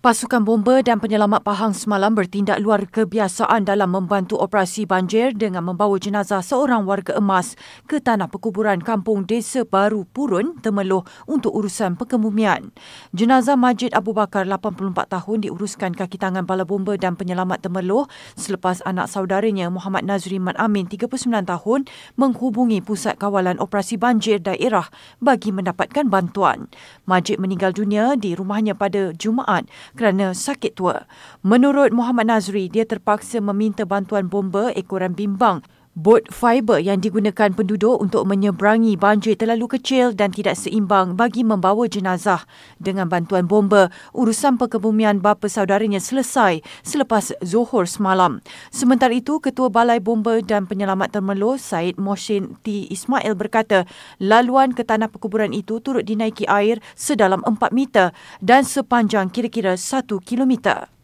Pasukan bomba dan penyelamat Pahang semalam bertindak luar kebiasaan dalam membantu operasi banjir dengan membawa jenazah seorang warga emas ke tanah perkuburan kampung desa Baru Purun, Temeloh untuk urusan pengebumian. Jenazah Majid Abu Bakar, 84 tahun, diuruskan kaki tangan bala bomba dan penyelamat Temeloh selepas anak saudaranya Muhammad Nazri Man Amin, 39 tahun, menghubungi Pusat Kawalan Operasi Banjir Daerah bagi mendapatkan bantuan. Majid meninggal dunia di rumahnya pada Jumaat kerana sakit tua. Menurut Muhammad Nazri, dia terpaksa meminta bantuan bomba ekoran bimbang Boat fiber yang digunakan penduduk untuk menyeberangi banjir terlalu kecil dan tidak seimbang bagi membawa jenazah. Dengan bantuan bomba, urusan perkebumian bapa saudaranya selesai selepas Zohor semalam. Sementara itu, Ketua Balai Bomba dan Penyelamat Termeluh Said Mohsin T. Ismail berkata, laluan ke tanah perkuburan itu turut dinaiki air sedalam 4 meter dan sepanjang kira-kira 1 kilometer.